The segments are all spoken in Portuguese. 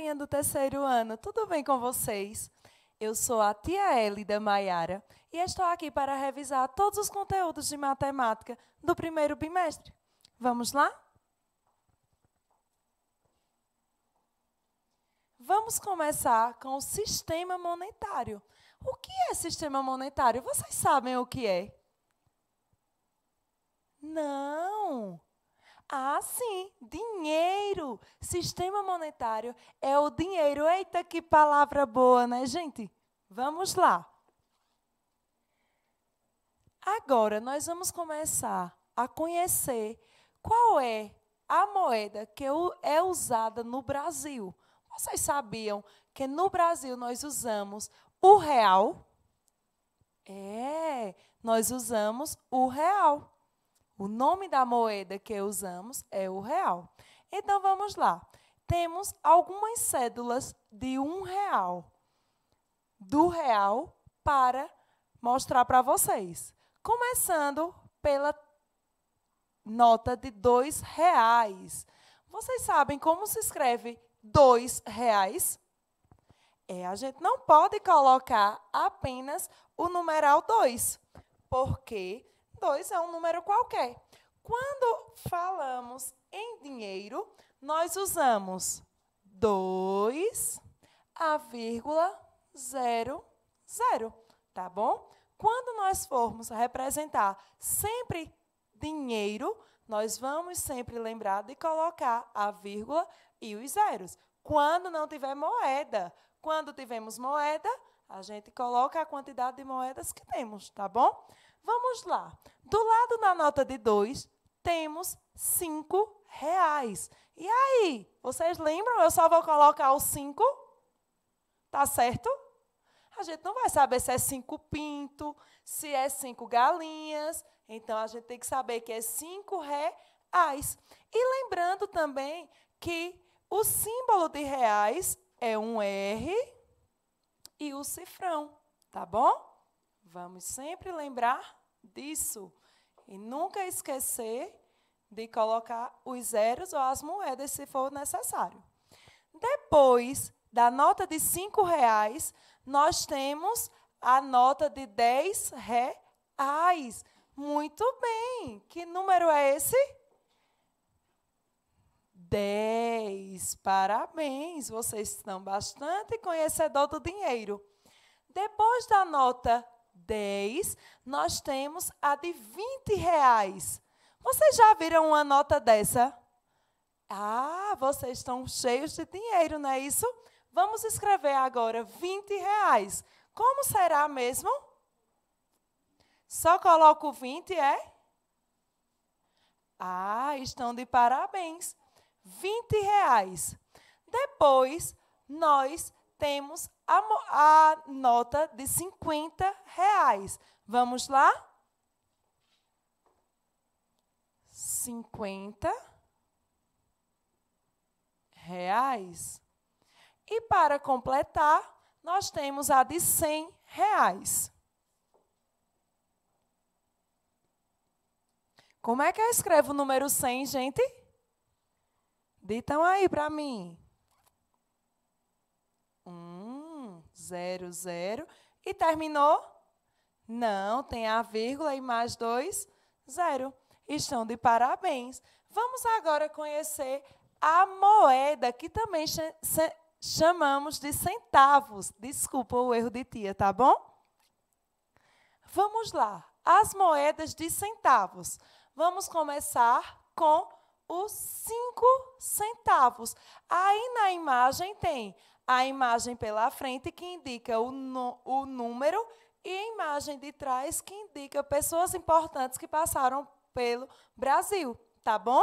galerinha do terceiro ano, tudo bem com vocês? Eu sou a tia Elida Maiara e estou aqui para revisar todos os conteúdos de matemática do primeiro bimestre. Vamos lá? Vamos começar com o sistema monetário. O que é sistema monetário? Vocês sabem o que é? Não! Ah, sim, dinheiro. Sistema monetário é o dinheiro. Eita, que palavra boa, né, gente? Vamos lá. Agora nós vamos começar a conhecer qual é a moeda que é usada no Brasil. Vocês sabiam que no Brasil nós usamos o real? É, nós usamos o real. O nome da moeda que usamos é o real. Então vamos lá. Temos algumas cédulas de um real. Do real para mostrar para vocês. Começando pela nota de dois reais. Vocês sabem como se escreve dois reais? É, a gente não pode colocar apenas o numeral 2, porque 2 é um número qualquer. Quando falamos em dinheiro, nós usamos 2, a vírgula 00, tá bom? Quando nós formos representar sempre dinheiro, nós vamos sempre lembrar de colocar a vírgula e os zeros. Quando não tiver moeda, quando tivermos moeda, a gente coloca a quantidade de moedas que temos, tá bom? Vamos lá. Do lado na nota de 2, temos 5 reais. E aí, vocês lembram? Eu só vou colocar o 5, tá certo? A gente não vai saber se é 5 pinto, se é 5 galinhas. Então, a gente tem que saber que é 5 reais. E lembrando também que o símbolo de reais é um R e o cifrão, tá bom? Vamos sempre lembrar disso e nunca esquecer de colocar os zeros ou as moedas se for necessário. Depois da nota de cinco reais, nós temos a nota de dez reais. Muito bem. Que número é esse? 10. Parabéns, vocês estão bastante conhecedor do dinheiro. Depois da nota 10, nós temos a de 20 reais. Vocês já viram uma nota dessa? Ah, vocês estão cheios de dinheiro, não é isso? Vamos escrever agora 20 reais. Como será mesmo? Só coloco 20, é? Ah, estão de parabéns. 20 reais. Depois, nós temos a, a nota de 50 reais. Vamos lá? 50 reais. E para completar, nós temos a de 100 reais. Como é que eu escrevo o número 100, gente? Ditam aí para mim. 0, 0. E terminou? Não, tem a vírgula e mais dois, zero. Estão de parabéns. Vamos agora conhecer a moeda, que também chamamos de centavos. Desculpa o erro de tia, tá bom? Vamos lá. As moedas de centavos. Vamos começar com os cinco centavos. Aí na imagem tem a imagem pela frente, que indica o, o número, e a imagem de trás, que indica pessoas importantes que passaram pelo Brasil. Tá bom?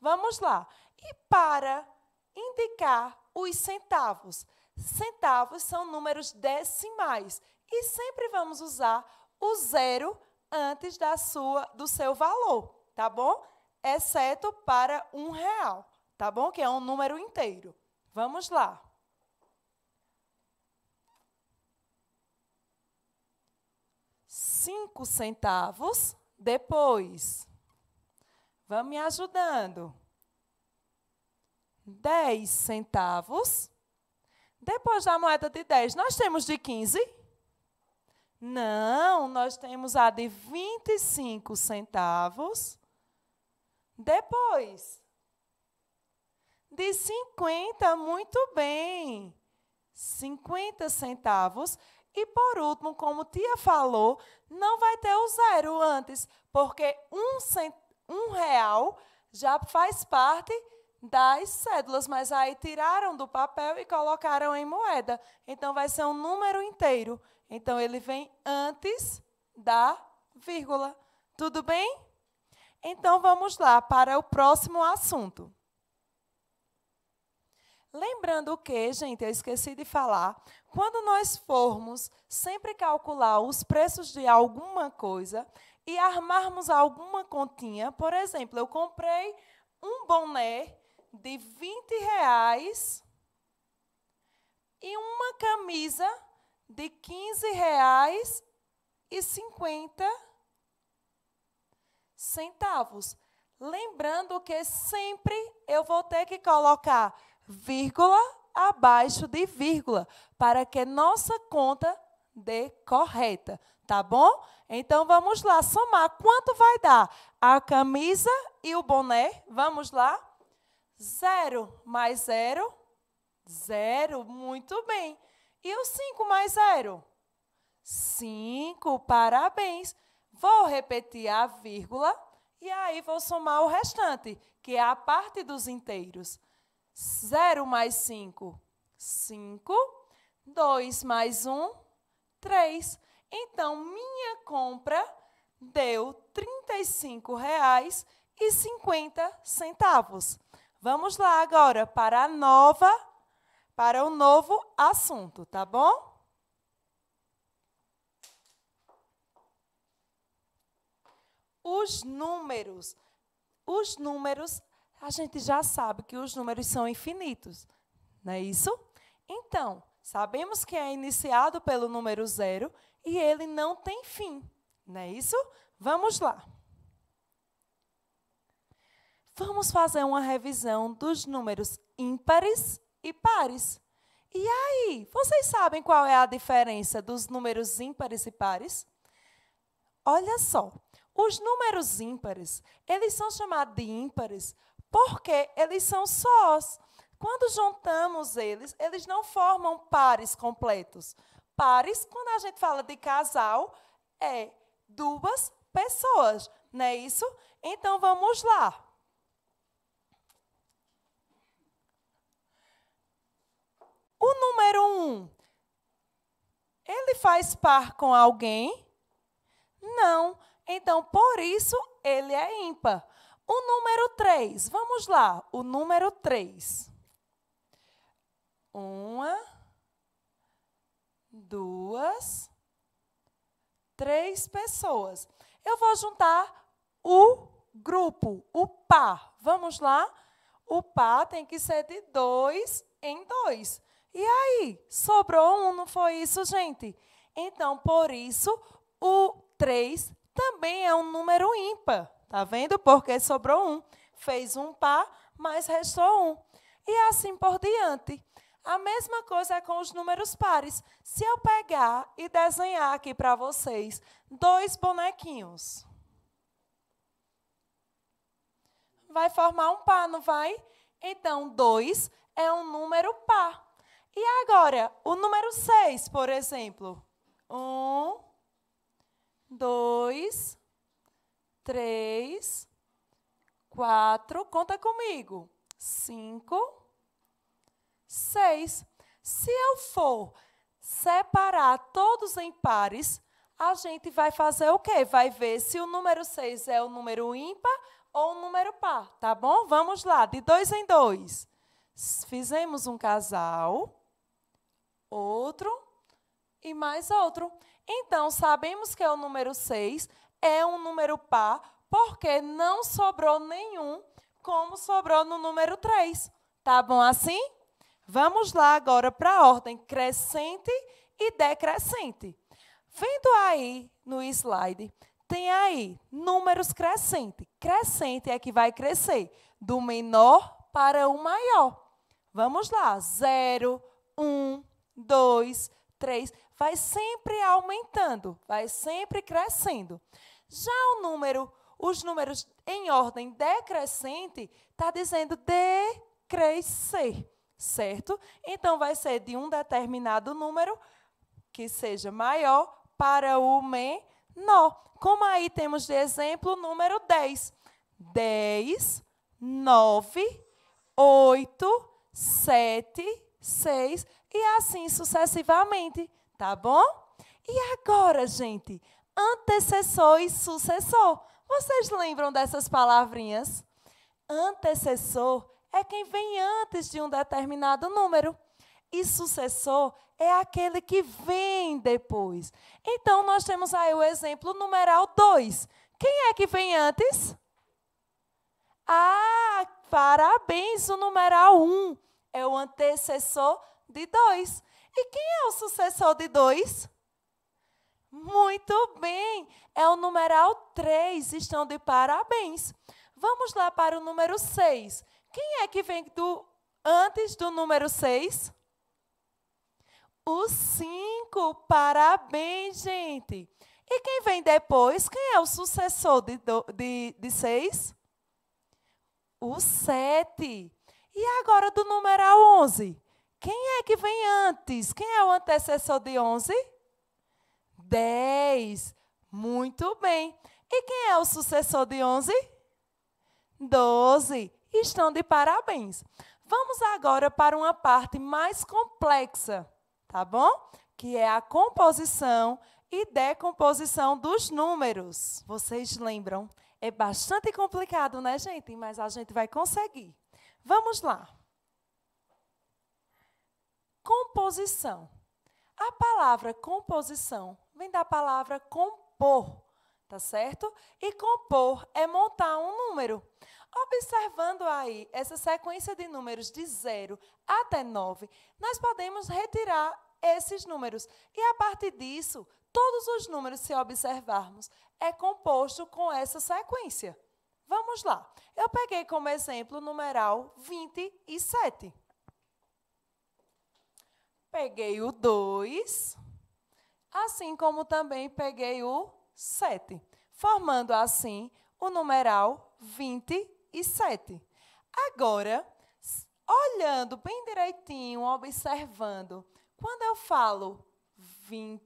Vamos lá. E para indicar os centavos, centavos são números decimais e sempre vamos usar o zero antes da sua, do seu valor, tá bom? Exceto para um real, tá bom? Que é um número inteiro. Vamos lá. cinco centavos depois. Vamos me ajudando. Dez centavos. Depois da moeda de dez, nós temos de quinze? Não, nós temos a de vinte e cinco centavos. Depois. De cinquenta, muito bem. cinquenta centavos. E por último, como tia falou, não vai ter o zero antes, porque um, cent... um real já faz parte das cédulas, mas aí tiraram do papel e colocaram em moeda. Então vai ser um número inteiro. Então ele vem antes da vírgula. Tudo bem? Então vamos lá para o próximo assunto. Lembrando que, gente, eu esqueci de falar, quando nós formos sempre calcular os preços de alguma coisa e armarmos alguma continha, por exemplo, eu comprei um boné de 20 reais e uma camisa de 15 reais e 50 centavos. Lembrando que sempre eu vou ter que colocar vírgula abaixo de vírgula, para que nossa conta dê correta, tá bom? Então vamos lá somar quanto vai dar a camisa e o boné. Vamos lá? Zero mais zero, zero. Muito bem. E o cinco mais zero? Cinco. Parabéns. Vou repetir a vírgula e aí vou somar o restante, que é a parte dos inteiros. 0 mais 5, 5. 2 mais 1, 3. Então, minha compra deu R$ 35,50. Vamos lá agora para a nova, para o novo assunto, tá bom? Os números. Os números a gente já sabe que os números são infinitos, não é isso? Então, sabemos que é iniciado pelo número zero e ele não tem fim, não é isso? Vamos lá. Vamos fazer uma revisão dos números ímpares e pares. E aí, vocês sabem qual é a diferença dos números ímpares e pares? Olha só, os números ímpares, eles são chamados de ímpares porque eles são sós. Quando juntamos eles, eles não formam pares completos. Pares, quando a gente fala de casal, é duas pessoas, não é isso? Então vamos lá. O número um, ele faz par com alguém? Não. Então, por isso, ele é ímpar. O número 3, vamos lá, o número 3. Uma, duas, três pessoas. Eu vou juntar o grupo, o par. Vamos lá? O par tem que ser de dois em dois. E aí? Sobrou um, não foi isso, gente? Então, por isso, o 3 também é um número ímpar. Tá vendo? Porque sobrou um. Fez um par, mas restou um. E assim por diante. A mesma coisa é com os números pares. Se eu pegar e desenhar aqui para vocês dois bonequinhos, vai formar um par, não vai? Então, dois é um número par. E agora, o número seis, por exemplo. Um, dois, três, quatro, conta comigo, cinco, seis. Se eu for separar todos em pares, a gente vai fazer o quê? Vai ver se o número seis é o número ímpar ou o número par, tá bom? Vamos lá, de dois em dois. Fizemos um casal, outro e mais outro. Então, sabemos que é o número 6, é um número par porque não sobrou nenhum, como sobrou no número 3. Tá bom assim? Vamos lá agora para a ordem crescente e decrescente. Vendo aí no slide, tem aí números crescente. Crescente é que vai crescer do menor para o maior. Vamos lá, 0, 1, 2, 3. Vai sempre aumentando, vai sempre crescendo. Já o número, os números em ordem decrescente, está dizendo decrescer, certo? Então vai ser de um determinado número que seja maior para o menor. Como aí temos de exemplo o número 10. 10, 9, 8, 7, 6 e assim sucessivamente, tá bom? E agora, gente, antecessor e sucessor. Vocês lembram dessas palavrinhas? Antecessor é quem vem antes de um determinado número. E sucessor é aquele que vem depois. Então, nós temos aí o exemplo numeral 2. Quem é que vem antes? Ah, parabéns, o numeral 1 um é o antecessor de 2. E quem é o sucessor de 2? Muito bem! É o numeral 3, estão de parabéns. Vamos lá para o número 6. Quem é que vem do antes do número 6? O 5, parabéns, gente. E quem vem depois? Quem é o sucessor de 6? De, de o 7. E agora do numeral 11? Quem é que vem antes? Quem é o antecessor de 11? 10. Muito bem. E quem é o sucessor de 11? 12. Estão de parabéns. Vamos agora para uma parte mais complexa, tá bom? Que é a composição e decomposição dos números. Vocês lembram? É bastante complicado, né, gente? Mas a gente vai conseguir. Vamos lá. Composição. A palavra composição vem da palavra compor, tá certo? E compor é montar um número. Observando aí essa sequência de números de 0 até 9, nós podemos retirar esses números. E a partir disso, todos os números, se observarmos, é composto com essa sequência. Vamos lá. Eu peguei como exemplo o numeral 27. Peguei o 2 assim como também peguei o 7, formando assim o numeral 27. Agora, olhando bem direitinho, observando, quando eu falo 20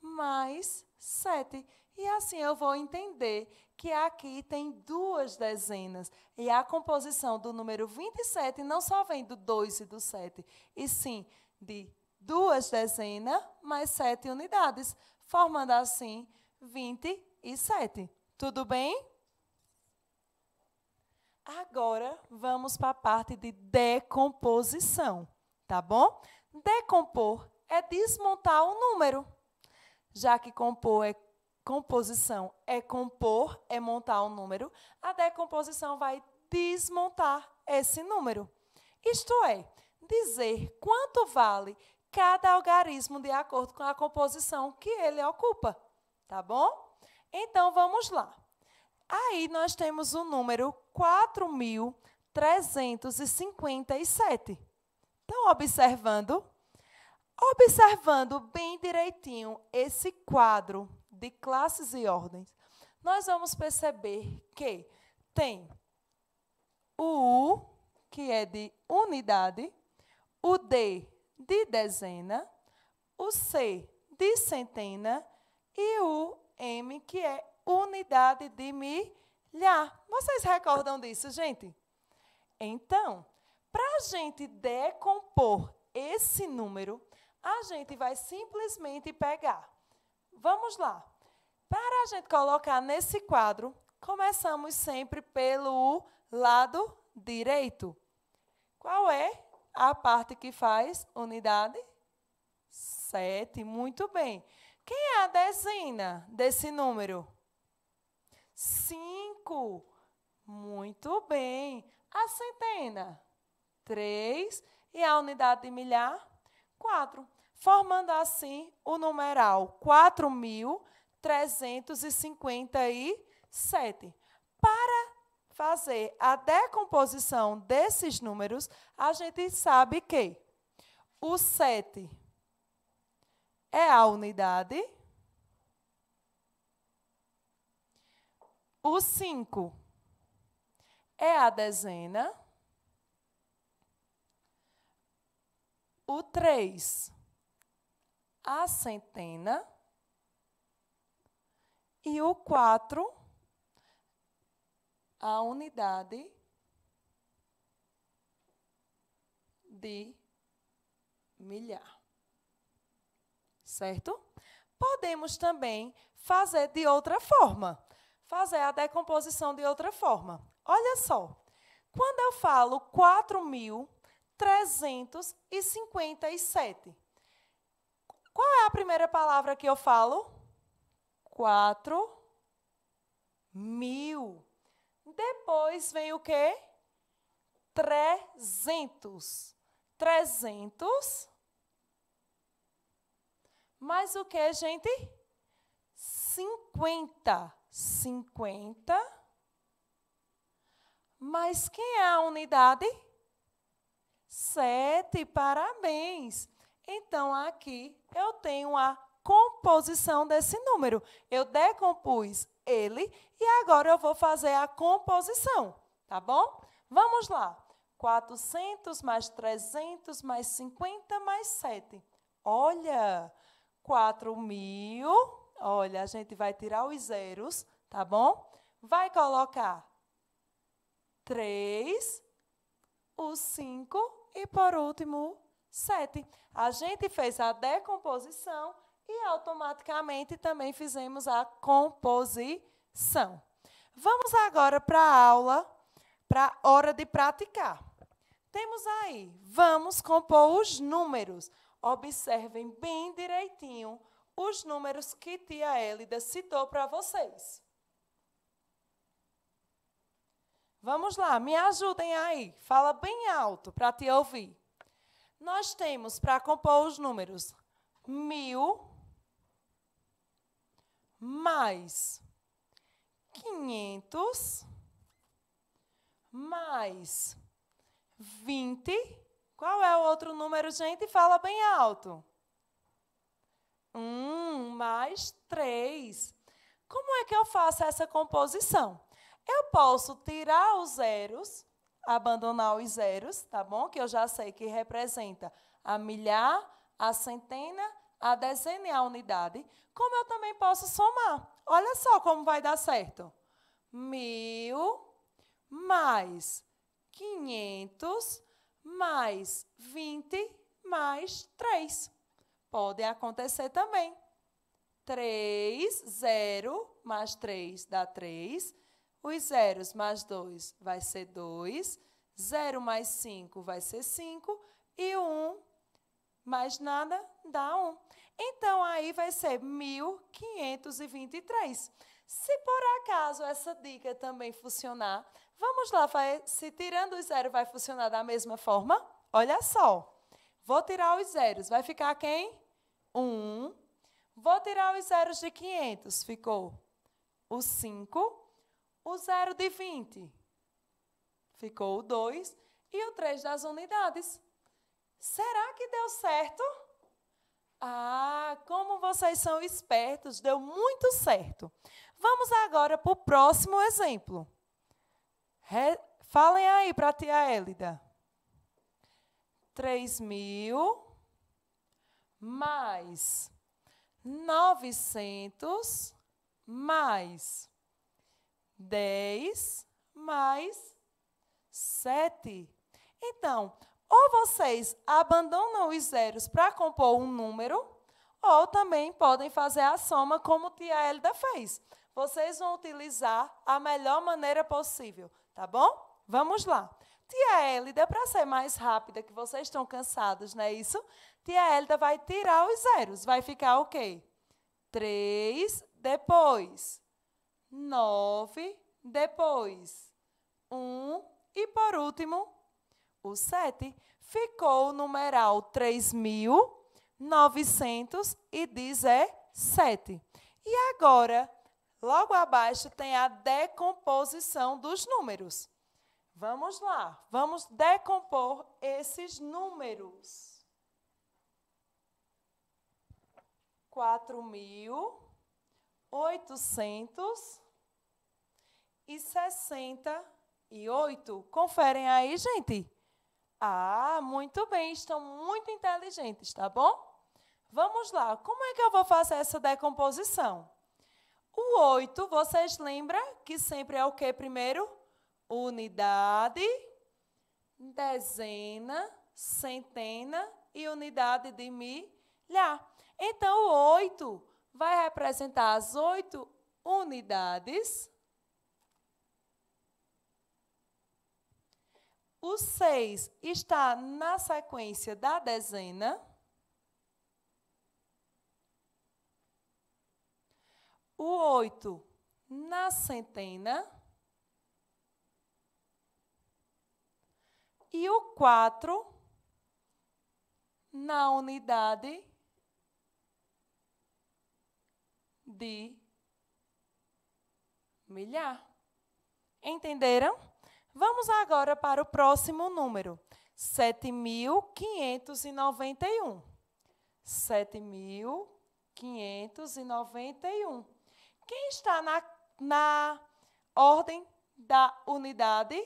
mais 7, e assim eu vou entender que aqui tem duas dezenas. E a composição do número 27 não só vem do 2 e do 7, e sim de duas dezenas mais sete unidades, formando assim 27. Tudo bem? Agora vamos para a parte de decomposição, tá bom? Decompor é desmontar um número, já que compor é composição é compor, é montar um número, a decomposição vai desmontar esse número. Isto é, dizer quanto vale cada algarismo de acordo com a composição que ele ocupa, tá bom? Então vamos lá. Aí nós temos o número 4357. Estão observando? Observando bem direitinho esse quadro de classes e ordens, nós vamos perceber que tem o U, que é de unidade, o D, de dezena, o C de centena e o M, que é unidade de milhar. Vocês recordam disso, gente? Então, para a gente decompor esse número, a gente vai simplesmente pegar. Vamos lá. Para a gente colocar nesse quadro, começamos sempre pelo lado direito. Qual é a parte que faz unidade 7. Muito bem. Quem é a dezena desse número? 5. Muito bem. A centena? 3. E a unidade de milhar? 4. Formando assim o numeral 4.357. Para fazer a decomposição desses números, a gente sabe que o 7 é a unidade, o 5 é a dezena, o 3 a centena e o 4 a unidade de milhar. Certo? Podemos também fazer de outra forma, fazer a decomposição de outra forma. Olha só, quando eu falo 4.357, qual é a primeira palavra que eu falo? 4 mil. Depois vem o quê? 300. 300. Mais o que, gente? 50. 50. Mas quem é a unidade? 7. Parabéns. Então, aqui eu tenho a composição desse número. Eu decompus ele e agora eu vou fazer a composição, tá bom? Vamos lá. 400 mais 300 mais 50 mais 7. Olha, 4.000. Olha, a gente vai tirar os zeros, tá bom? Vai colocar 3, o 5 e, por último, 7. A gente fez a decomposição e automaticamente também fizemos a composição. Vamos agora para a aula, para a hora de praticar. Temos aí, vamos compor os números. Observem bem direitinho os números que tia Elida citou para vocês. Vamos lá, me ajudem aí. Fala bem alto para te ouvir. Nós temos para compor os números mil, mais 500 mais 20. Qual é o outro número, gente? Fala bem alto. 1 um, mais 3. Como é que eu faço essa composição? Eu posso tirar os zeros, abandonar os zeros, tá bom? Que eu já sei que representa a milhar, a centena a dezena dezenar a unidade, como eu também posso somar. Olha só como vai dar certo. Mil mais 500 mais 20 mais 3. Pode acontecer também. 3, 0 mais 3 dá 3. Os zeros mais 2 vai ser 2. 0 mais 5 vai ser 5. E 1 um, mais nada dá 1. Então, aí vai ser 1523. Se por acaso essa dica também funcionar, vamos lá, vai, se tirando os zeros vai funcionar da mesma forma? Olha só. Vou tirar os zeros, vai ficar quem? 1. Vou tirar os zeros de 500, ficou o 5. O zero de 20, ficou o 2. E o 3 das unidades. Será que deu certo? Ah, como vocês são espertos, deu muito certo. Vamos agora para o próximo exemplo. Re... Falem aí para a tia Hélida. 3 mil mais 900 mais 10 mais 7. Então, ou vocês abandonam os zeros para compor um número, ou também podem fazer a soma como tia Elda fez. Vocês vão utilizar a melhor maneira possível, tá bom? Vamos lá. Tia Elda para ser mais rápida, que vocês estão cansados, não é isso? Tia Elda vai tirar os zeros. Vai ficar o quê? 3, depois 9, depois 1 um, e, por último, o 7, ficou o numeral 3.917. E agora, logo abaixo, tem a decomposição dos números. Vamos lá, vamos decompor esses números. 4.868. Conferem aí, gente. Ah, muito bem, estão muito inteligentes, tá bom? Vamos lá, como é que eu vou fazer essa decomposição? O 8, vocês lembram que sempre é o que primeiro? Unidade, dezena, centena e unidade de milhar. Então, o 8 vai representar as oito unidades O 6 está na sequência da dezena. O 8 na centena. E o 4 na unidade de milhar. Entenderam? Vamos agora para o próximo número, 7.591. 7.591. Quem está na, na ordem da unidade?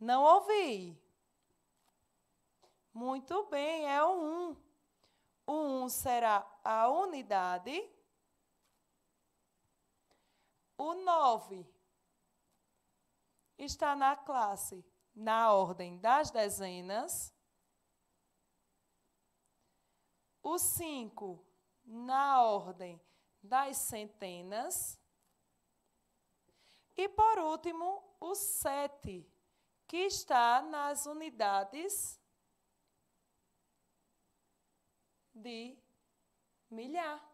Não ouvi. Muito bem, é o 1. O 1 será a unidade. O 9 está na classe, na ordem das dezenas. O 5 na ordem das centenas. E, por último, o 7, que está nas unidades de milhar.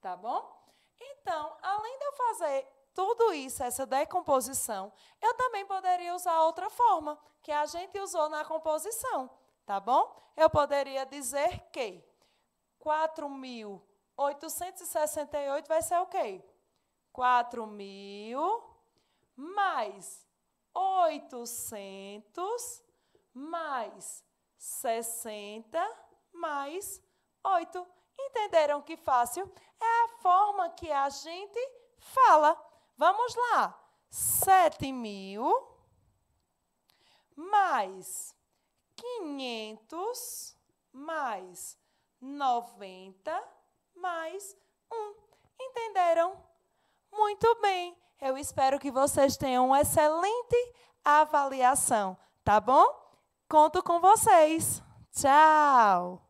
Tá bom? Então, além de eu fazer tudo isso, essa decomposição, eu também poderia usar outra forma, que a gente usou na composição, tá bom? Eu poderia dizer que 4.868 vai ser o quê? 4.000 mais 800 mais 60 mais 8. Entenderam que fácil? É a forma que a gente fala. Vamos lá. 7 mil mais 500 mais 90 mais 1. Entenderam? Muito bem. Eu espero que vocês tenham uma excelente avaliação, tá bom? Conto com vocês. Tchau!